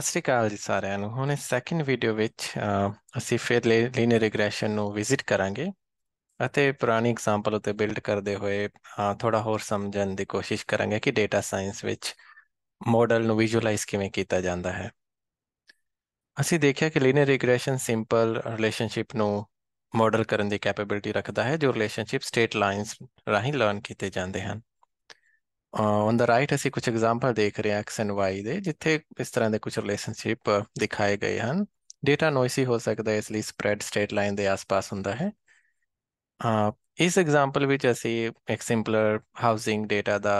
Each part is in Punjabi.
ਸਤਿ ਸ਼੍ਰੀ ਅਕਾਲ ਜੀ ਸਾਰਿਆਂ ਨੂੰ ਹੁਣ ਇਸ ਸੈਕਿੰਡ ਵੀਡੀਓ ਵਿੱਚ ਅਸੀਂ ਫਿਰ ਲੀਨੀਅਰ ਰਿਗਰੈਸ਼ਨ ਨੂੰ ਵਿਜ਼ਿਟ ਕਰਾਂਗੇ ਅਤੇ ਪੁਰਾਣੀ ਐਗਜ਼ਾਮਪਲ ਉਤੇ ਬਿਲਡ ਕਰਦੇ ਹੋਏ ਥੋੜਾ ਹੋਰ ਸਮਝਣ ਦੀ ਕੋਸ਼ਿਸ਼ ਕਰਾਂਗੇ ਕਿ ਡੇਟਾ ਸਾਇੰਸ ਵਿੱਚ ਮਾਡਲ ਨੂੰ ਵਿਜ਼ੂਅਲਾਈਜ਼ ਕਿਵੇਂ ਕੀਤਾ ਜਾਂਦਾ ਹੈ ਅਸੀਂ ਦੇਖਿਆ ਕਿ ਲੀਨੀਅਰ ਰਿਗਰੈਸ਼ਨ ਸਿੰਪਲ ਰਿਲੇਸ਼ਨਸ਼ਿਪ ਨੂੰ ਮਾਡਲ ਕਰਨ ਦੀ ਕੈਪੇਬਿਲਿਟੀ ਰੱਖਦਾ ਹੈ ਜੋ ਰਿਲੇਸ਼ਨਸ਼ਿਪ ਸਟੇਟ ਲਾਈਨਸ ਰਾਹੀਂ ਲਰਨ ਕੀਤੇ ਜਾਂਦੇ ਹਨ ऑन द ਰਾਈਟ ਅਸੀਂ ਕੁਝ ਐਗਜ਼ਾਮਪਲ ਦੇਖ ਰਹੇ ਹਾਂ x ਐਂਡ y ਦੇ ਜਿੱਥੇ ਇਸ ਤਰ੍ਹਾਂ ਦੇ ਕੁਝ ਰਿਲੇਸ਼ਨਸ਼ਿਪ ਦਿਖਾਏ ਗਏ ਹਨ ਡੇਟਾ ਨੋਇਸੀ ਹੋ ਸਕਦਾ ਹੈ ਇਸ ਲਈ ਸਪਰੈਡ ਸਟੇਟ ਲਾਈਨ ਦੇ ਆਸ-ਪਾਸ ਹੁੰਦਾ ਹੈ ਇਸ ਐਗਜ਼ਾਮਪਲ ਵਿੱਚ ਅਸੀਂ ਇੱਕ ਸਿੰਪਲਰ ਹਾਊਸਿੰਗ ਡੇਟਾ ਦਾ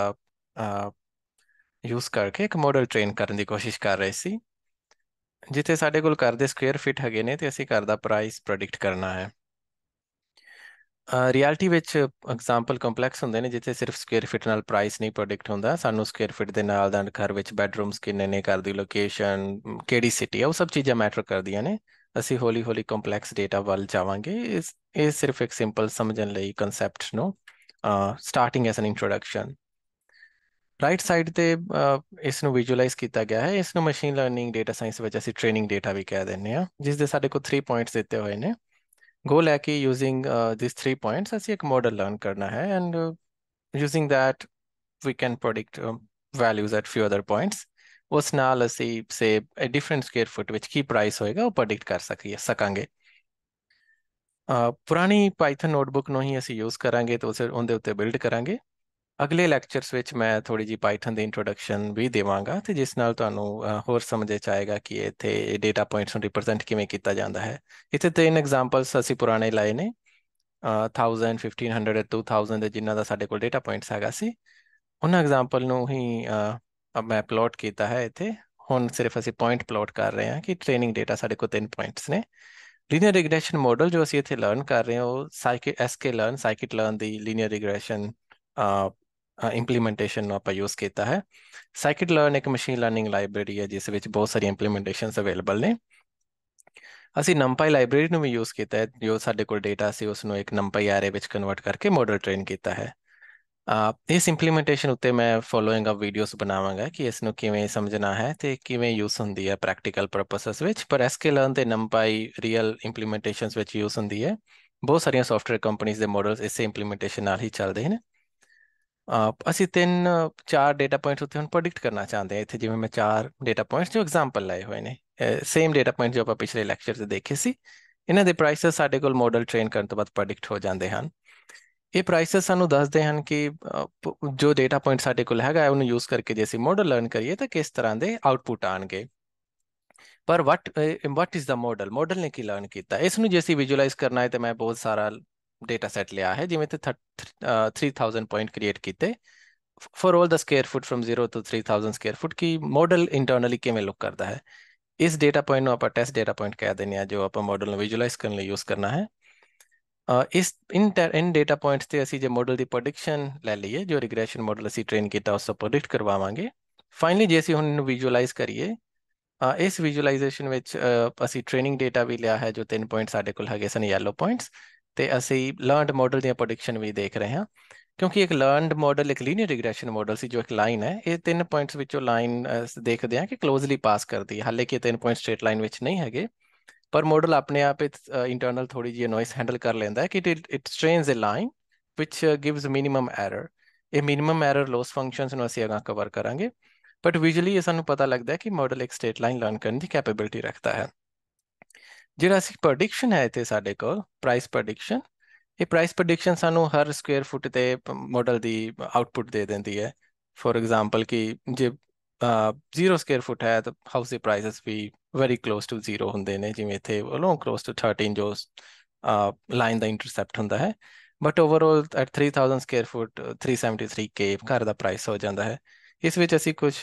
ਯੂਜ਼ ਕਰਕੇ ਇੱਕ ਮਾਡਲ ਟ੍ਰੇਨ ਕਰਨ ਦੀ ਕੋਸ਼ਿਸ਼ ਕਰ ਰਹੇ ਸੀ ਜਿੱਥੇ ਸਾਡੇ ਕੋਲ ਘਰ ਦੇ ਸਕੁਅਰ ਫੀਟ ਹੈਗੇ ਨੇ ਤੇ ਅਸੀਂ ਘਰ ਦਾ ਪ੍ਰਾਈਸ ਪ੍ਰੈਡਿਕਟ ਕਰਨਾ ਹੈ ਰਿਐਲਿਟੀ ਵਿੱਚ ਐਗਜ਼ਾਮਪਲ ਕੰਪਲੈਕਸ ਹੁੰਦੇ ਨੇ ਜਿੱਥੇ ਸਿਰਫ ਸਕੁਅਰ ਫਿਟ ਨਾਲ ਪ੍ਰਾਈਸ ਨਹੀਂ ਪ੍ਰੈਡਿਕਟ ਹੁੰਦਾ ਸਾਨੂੰ ਸਕੁਅਰ ਫਿਟ ਦੇ ਨਾਲ ਦਾ ਘਰ ਵਿੱਚ ਬੈਡਰੂਮਸ ਕਿੰਨੇ ਨੇ ਘਰ ਦੀ ਲੋਕੇਸ਼ਨ ਕਿਹੜੀ ਸਿਟੀ ਆ ਉਹ ਸਭ ਚੀਜ਼ਾਂ ਮੈਟਰ ਕਰਦੀਆਂ ਨੇ ਅਸੀਂ ਹੌਲੀ ਹੌਲੀ ਕੰਪਲੈਕਸ ਡੇਟਾ ਵੱਲ ਜਾਵਾਂਗੇ ਇਹ ਸਿਰਫ ਇੱਕ ਸਿੰਪਲ ਸਮਝਣ ਲਈ ਕਨਸੈਪਟ ਨੂੰ starting as an introduction right side ਤੇ ਇਸ ਨੂੰ ਵਿਜੂਅਲਾਈਜ਼ ਕੀਤਾ ਗਿਆ ਹੈ ਇਸ ਨੂੰ ਮਸ਼ੀਨ ਲਰਨਿੰਗ ਡੇਟਾ ਸਾਇੰਸ ਵਿੱਚ ਅਸੀਂ ਟ੍ਰੇਨਿੰਗ ਡੇਟਾ ਵੀ ਕਹਿ ਦਿੰਦੇ ਹਾਂ ਜਿਸ ਦੇ ਸਾਡੇ ਕੋਲ 3 ਪੁਆਇੰਟਸ ਦਿੱਤੇ ਹੋਏ ਨੇ goal है कि using uh, these three points ऐसे एक model learn करना है and uh, using that we can predict uh, values at few other points ਉਸ ਨਾਲ ਅਸੀਂ ਸੇ ਅ ਡਿਫਰੈਂਟ ਸਕੁਅਰ ਫੁੱਟ ਵਿੱਚ ਕੀ ਪ੍ਰਾਈਸ ਹੋਏਗਾ ਉਹ ਪ੍ਰੈਡਿਕਟ ਕਰ ਸਕੀਏ ਸਕਾਂਗੇ ਪੁਰਾਣੀ ਪਾਈਥਨ ਨੋਟਬੁੱਕ ਨੂੰ ਹੀ ਅਸੀਂ ਯੂਜ਼ ਕਰਾਂਗੇ ਤੇ ਉਸ ਉਹਦੇ ਉੱਤੇ ਬਿਲਡ ਕਰਾਂਗੇ ਅਗਲੇ ਲੈਕਚਰਸ ਵਿੱਚ ਮੈਂ ਥੋੜੀ ਜੀ ਪਾਈਥਨ ਦੀ ਇੰਟਰੋਡਕਸ਼ਨ ਵੀ ਦੇਵਾਂਗਾ ਤੇ ਜਿਸ ਨਾਲ ਤੁਹਾਨੂੰ ਹੋਰ ਸਮਝੇ ਆਏਗਾ ਕਿ ਇੱਥੇ ਡੇਟਾ ਪੁਆਇੰਟਸ ਨੂੰ ਰਿਪਰੈਜ਼ੈਂਟ ਕਿਵੇਂ ਕੀਤਾ ਜਾਂਦਾ ਹੈ ਇੱਥੇ ਤਿੰਨ ਐਗਜ਼ਾਮਪਲਸ ਅਸੀਂ ਪੁਰਾਣੇ ਲਾਏ ਨੇ 1000 1500 2000 ਦੇ ਜਿਨ੍ਹਾਂ ਦਾ ਸਾਡੇ ਕੋਲ ਡੇਟਾ ਪੁਆਇੰਟਸ ਹੈਗਾ ਸੀ ਉਹਨਾਂ ਐਗਜ਼ਾਮਪਲ ਨੂੰ ਹੀ ਅਬ ਮੈਂ ਪਲੋਟ ਕੀਤਾ ਹੈ ਇੱਥੇ ਹੁਣ ਸਿਰਫ ਅਸੀਂ ਪੁਆਇੰਟ ਪਲੋਟ ਕਰ ਰਹੇ ਹਾਂ ਕਿ ਟ੍ਰੇਨਿੰਗ ਡੇਟਾ ਸਾਡੇ ਕੋਲ ਤਿੰਨ ਪੁਆਇੰਟਸ ਨੇ ਲੀਨੀਅਰ ਰਿਗਰੈਸ਼ਨ ਮਾਡਲ ਜੋ ਅਸੀਂ ਇੱਥੇ ਲਰਨ ਕਰ ਰਹੇ ਹਾਂ ਉਹ scikit SK learn scikit learn ਦੀ ਲੀਨੀਅਰ ਰਿਗਰੈਸ਼ਨ ਇੰਪਲੀਮੈਂਟੇਸ਼ਨ ਨੂੰ ਆਪਾਂ ਯੂਜ਼ ਕੀਤਾ ਹੈ ਸਾਈਕਿਟ ਲਰਨ ਇੱਕ ਮਸ਼ੀਨ ਲਰਨਿੰਗ ਲਾਇਬ੍ਰੇਰੀ ਹੈ ਜਿਸ ਵਿੱਚ ਬਹੁਤ ਸਾਰੀਆਂ ਇੰਪਲੀਮੈਂਟੇਸ਼ਨਸ ਅਵੇਲੇਬਲ ਨੇ ਅਸੀਂ ਨੰਪਾਈ ਲਾਇਬ੍ਰੇਰੀ ਨੂੰ ਵੀ ਯੂਜ਼ ਕੀਤਾ ਹੈ ਜੋ ਸਾਡੇ ਕੋਲ ਡਾਟਾ ਸੀ ਉਸ ਨੂੰ ਇੱਕ ਨੰਪਾਈ array ਵਿੱਚ ਕਨਵਰਟ ਕਰਕੇ ਮਾਡਲ ਟ੍ਰੇਨ ਕੀਤਾ ਹੈ ਇਸ ਇੰਪਲੀਮੈਂਟੇਸ਼ਨ ਉੱਤੇ ਮੈਂ ਫੋਲੋਇੰਗ ਅਪ ਵੀਡੀਓਜ਼ ਬਣਾਵਾਂਗਾ ਕਿ ਇਸ ਨੂੰ ਕਿਵੇਂ ਸਮਝਣਾ ਹੈ ਤੇ ਕਿਵੇਂ ਯੂਜ਼ ਹੁੰਦੀ ਹੈ ਪ੍ਰੈਕਟੀਕਲ ਪਰਪਸਸ ਵਿੱਚ ਪਰ sklearn ਤੇ ਨੰਪਾਈ ਰੀਅਲ ਇੰਪਲੀਮੈਂਟੇਸ਼ਨਸ ਵਿੱਚ ਯੂਜ਼ ਹੁੰਦੀ ਹੈ ਬਹੁਤ ਸਾਰੀਆਂ ਸੌਫਟਵੇਅਰ ਕੰਪਨੀਆਂ ਦੇ ਮਾਡਲਸ ਇਸੇ ਇੰਪਲੀਮੈਂਟੇਸ਼ਨ ਨਾਲ ਹੀ ਚੱਲਦੇ ਨੇ ਅਸੀਂ ਤਿੰਨ ਚਾਰ ਡਾਟਾ ਪੁਆਇੰਟਸ ਉੱਤੇ ਹੁਣ ਪ੍ਰੈਡਿਕਟ ਕਰਨਾ ਚਾਹੁੰਦੇ ਹਾਂ ਇੱਥੇ ਜਿਵੇਂ ਮੈਂ ਚਾਰ ਡਾਟਾ ਪੁਆਇੰਟਸ ਜੋ ਐਗਜ਼ਾਮਪਲ ਲਏ ਹੋਏ ਨੇ ਸੇਮ ਡਾਟਾ ਪੁਆਇੰਟ ਜੋ ਆਪਾਂ ਪਿਛਲੇ ਲੈਕਚਰ 'ਚ ਦੇਖੇ ਸੀ ਇਹਨਾਂ ਦੇ ਪ੍ਰਾਈਸਸ ਸਾਡੇ ਕੋਲ ਮਾਡਲ ਟ੍ਰੇਨ ਕਰਨ ਤੋਂ ਬਾਅਦ ਪ੍ਰੈਡਿਕਟ ਹੋ ਜਾਂਦੇ ਹਨ ਇਹ ਪ੍ਰਾਈਸਸ ਸਾਨੂੰ ਦੱਸਦੇ ਹਨ ਕਿ ਜੋ ਡਾਟਾ ਪੁਆਇੰਟ ਸਾਡੇ ਕੋਲ ਹੈਗਾ ਉਹਨੂੰ ਯੂਜ਼ ਕਰਕੇ ਜੇ ਅਸੀਂ ਮਾਡਲ ਲਰਨ ਕਰੀਏ ਤਾਂ ਕਿਸ ਤਰ੍ਹਾਂ ਦੇ ਆਉਟਪੁੱਟ ਆਣਗੇ ਪਰ what what is the model model ਨੇ ਕੀ ਲਰਨ ਕੀਤਾ ਇਸ ਨੂੰ ਜੇ ਅਸੀਂ ਵਿਜ਼ੂਅਲਾਈਜ਼ ਕਰਨਾ ਹੈ ਤਾਂ ਮੈਂ ਬਹੁਤ ਸਾਰਾ ਡਾਟਾ ਸੈਟ ਲਿਆ ਹੈ ਜਿਵੇਂ ਤੇ 3000 ਪੁਆਇੰਟ ਕ੍ਰੀਏਟ ਕੀਤੇ ਫॉर 올 ਦਾ square foot from 0 to 3000 square foot ਕੀ ਮਾਡਲ ਇੰਟਰਨਲੀ ਕਿਵੇਂ ਲੁੱਕ ਕਰਦਾ ਹੈ ਇਸ ਡਾਟਾ ਪੁਆਇੰਟ ਨੂੰ ਆਪਾਂ ਟੈਸਟ ਡਾਟਾ ਪੁਆਇੰਟ ਕਹਿ ਦਿੰਦੇ ਆ ਜੋ ਆਪਾਂ ਮਾਡਲ ਨੂੰ ਵਿਜ਼ੂਅਲਾਈਜ਼ ਕਰਨ ਲਈ ਯੂਜ਼ ਕਰਨਾ ਹੈ ਇਸ ਇਨ ਇਨ ਡਾਟਾ ਪੁਆਇੰਟਸ ਤੇ ਅਸੀਂ ਜੇ ਮਾਡਲ ਦੀ ਪ੍ਰੈਡਿਕਸ਼ਨ ਲੈ ਲਈਏ ਜੋ ਰਿਗਰੈਸ਼ਨ ਮਾਡਲ ਅਸੀਂ ਟ੍ਰੇਨ ਕੀਤਾ ਉਸ ਤੋਂ ਪ੍ਰੈਡਿਕਟ ਕਰਵਾਵਾਂਗੇ ਫਾਈਨਲੀ ਜੇ ਅਸੀਂ ਹੁਣ ਇਹਨੂੰ ਵਿਜ਼ੂਅਲਾਈਜ਼ ਕਰੀਏ ਇਸ ਵਿਜ਼ੂਅਲਾਈਜੇਸ਼ਨ ਵਿੱਚ ਅਸੀਂ ਟ੍ਰੇਨਿੰਗ ਡਾਟਾ ਵੀ ਲਿਆ ਹੈ ਜੋ 3 ਪੁਆਇੰਟ ਸਾਡੇ ਕੋਲ ਹੈਗੇ ਸਨ ਯੈਲੋ ਪੁਆਇੰਟਸ ਤੇ ਅਸੀਂ ਲਰਨਡ ਮਾਡਲ ਦੀਆਂ ਪ੍ਰੈਡਿਕਸ਼ਨ ਵੀ ਦੇਖ ਰਹੇ ਹਾਂ ਕਿਉਂਕਿ ਇੱਕ ਲਰਨਡ ਮਾਡਲ ਇੱਕ ਲੀਨੀਅਰ ਰਿਗਰੈਸ਼ਨ ਮਾਡਲ ਸੀ ਜੋ ਇੱਕ ਲਾਈਨ ਹੈ ਇਹ ਤਿੰਨ ਪੁਆਇੰਟਸ ਵਿੱਚੋਂ ਲਾਈਨ ਦੇਖਦੇ ਹਾਂ ਕਿ ਕਲੋਜ਼ਲੀ ਪਾਸ ਕਰਦੀ ਹੈ ਹਾਲੇ ਕਿ ਤਿੰਨ ਪੁਆਇੰਟ ਸਟ੍ਰੇਟ ਲਾਈਨ ਵਿੱਚ ਨਹੀਂ ਹੈਗੇ ਪਰ ਮਾਡਲ ਆਪਣੇ ਆਪ ਇਟ ਇੰਟਰਨਲ ਥੋੜੀ ਜਿਹੀ ਨੋਇਸ ਹੈਂਡਲ ਕਰ ਲੈਂਦਾ ਹੈ ਕਿ it trains a line which gives minimum error ਇਹ ਮਿਨੀਮਮ ਐਰਰ ਲੋਸ ਫੰਕਸ਼ਨਸ ਨੂੰ ਅਸੀਂ ਅਗਾ ਕਵਰ ਕਰਾਂਗੇ ਬਟ ਵਿਜ਼ੂਅਲੀ ਇਹ ਸਾਨੂੰ ਪਤਾ ਲੱਗਦਾ ਹੈ ਕਿ ਮਾਡਲ ਇੱਕ ਸਟ੍ਰੇਟ ਲਾਈਨ ਲਰਨ ਕਰਨ ਦੀ ਕੈਪੇਬਿਲਿਟੀ ਰੱਖਦਾ ਹੈ ਜਿਹੜਾ ਅਸੀਂ ਪ੍ਰੈਡਿਕਸ਼ਨ ਹੈ ਇੱਥੇ ਸਾਡੇ ਕੋਲ ਪ੍ਰਾਈਸ ਪ੍ਰੈਡਿਕਸ਼ਨ ਇਹ ਪ੍ਰਾਈਸ ਪ੍ਰੈਡਿਕਸ਼ਨ ਸਾਨੂੰ ਹਰ ਸਕੁਅਰ ਫੁੱਟ ਤੇ ਮਾਡਲ ਦੀ ਆਉਟਪੁੱਟ ਦੇ ਦਿੰਦੀ ਹੈ ਫੋਰ ਐਗਜ਼ਾਮਪਲ ਕਿ ਜੇ 0 ਸਕੁਅਰ ਫੁੱਟ ਹੈ ਤਾਂ ਹਾਊਸ ਦੇ ਪ੍ਰਾਈਸਸ ਵੀ ਵੈਰੀ ਕਲੋਸ ਟੂ 0 ਹੁੰਦੇ ਨੇ ਜਿਵੇਂ ਇੱਥੇ ਅਲੋਂਗ ਕਲੋਸ ਟੂ 13 ਜੋ ਲਾਈਨ ਦਾ ਇੰਟਰਸੈਪਟ ਹੁੰਦਾ ਹੈ but overall at 3000 square foot 373k ਘਰ ਦਾ ਪ੍ਰਾਈਸ ਹੋ ਜਾਂਦਾ ਹੈ ਇਸ ਵਿੱਚ ਅਸੀਂ ਕੁਝ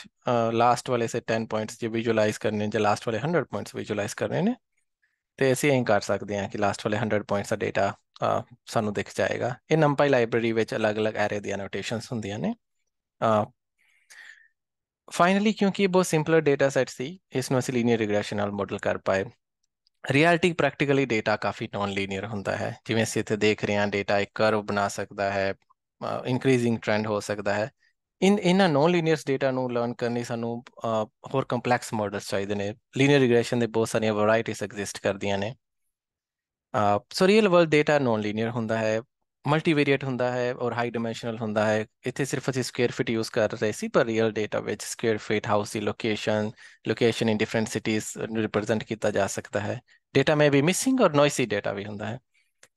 ਲਾਸਟ ਵਾਲੇ ਸੇ 10 ਪੁਆਇੰਟਸ ਜੇ ਵਿਜੂਅਲਾਈਜ਼ ਕਰਨੇ ਜਾਂ ਲਾਸਟ ਵਾਲੇ 100 ਪੁਆਇੰਟਸ ਵਿਜੂਅਲਾਈਜ਼ ਕਰਨੇ ਨੇ ਤੇ ਅਸੀਂ ਇਹ ਕਰ ਸਕਦੇ ਹਾਂ ਕਿ ਲਾਸਟ ਵਾਲੇ 100 ਪੁਆਇੰਟਸ ਦਾ ਡਾਟਾ ਸਾਨੂੰ ਦਿਖ ਜਾਏਗਾ ਇਹ ਨੰਪਾਈ ਲਾਇਬ੍ਰੇਰੀ ਵਿੱਚ ਅਲੱਗ-ਅਲੱਗ ਐਰੇ ਦੀਆਂ ਨੋਟੇਸ਼ਨਸ ਹੁੰਦੀਆਂ ਨੇ ਫਾਈਨਲੀ ਕਿਉਂਕਿ ਇਹ ਬਹੁਤ ਸਿੰਪਲਰ ਡਾਟਾ ਸੈਟ ਸੀ ਇਸ ਨੂੰ ਅਸੀਂ ਲੀਨੀਅਰ ਰਿਗਰੈਸ਼ਨ ਨਾਲ ਮਾਡਲ ਕਰ ਪਾਏ ਰਿਐਲਿਟੀ ਪ੍ਰੈਕਟੀਕਲੀ ਡਾਟਾ ਕਾਫੀ ਨੋਨ ਲੀਨੀਅਰ ਹੁੰਦਾ ਹੈ ਜਿਵੇਂ ਅਸੀਂ ਇੱਥੇ ਦੇਖ ਰਹੇ ਹਾਂ ਡਾਟਾ ਇੱਕ ਕਰਵ ਬਣਾ ਸਕਦਾ ਹੈ ਇਨਕਰੀਜ਼ਿੰਗ ਟ੍ਰੈਂਡ ਹੋ ਸਕਦਾ ਹੈ ਇਨ ਇਹਨਾਂ ਨੋਨ ਲੀਨੀਅਰਸ ਡਾਟਾ ਨੂੰ ਲਰਨ ਕਰਨ ਲਈ ਸਾਨੂੰ ਹੋਰ ਕੰਪਲੈਕਸ ਮਾਡਲਸ ਚਾਹੀਦੇ ਨੇ ਲੀਨੀਅਰ ਰਿਗਰੈਸ਼ਨ ਦੇ ਬਹੁਤ ਸਾਰੀਆਂ ਵੈਰਾਈਟੀਆਂ ਐਗਜ਼ਿਸਟ ਕਰਦੀਆਂ ਨੇ so real world data non linear ਹੁੰਦਾ ਹੈ ਮਲਟੀਵੇਰੀਏਟ ਹੁੰਦਾ ਹੈ ਔਰ ਹਾਈ ਡਾਈਮੈਂਸ਼ਨਲ ਹੁੰਦਾ ਹੈ ਇੱਥੇ ਸਿਰਫ ਅਸੀਂ ਸਕੁਅਰ ਫੀਟ ਯੂਜ਼ ਕਰ ਰਹੇ ਸੀ ਪਰ ਰੀਅਲ ਡਾਟਾ ਵਿੱਚ ਸਕੁਅਰ ਫੀਟ ਹਾਊਸ ਦੀ location location in different cities represent ਕੀਤਾ ਜਾ ਸਕਦਾ ਹੈ ਡਾਟਾ ਮੇ ਵੀ ਮਿਸਿੰਗ ਔਰ ਨੋਇਸੀ ਡਾਟਾ ਵੀ ਹੁੰਦਾ ਹੈ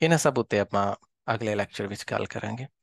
ਇਹਨਾਂ ਸਭ ਉੱਤੇ ਆਪਾਂ ਅਗਲੇ ਲੈਕਚਰ ਵਿੱਚ ਗੱਲ ਕਰਾਂਗੇ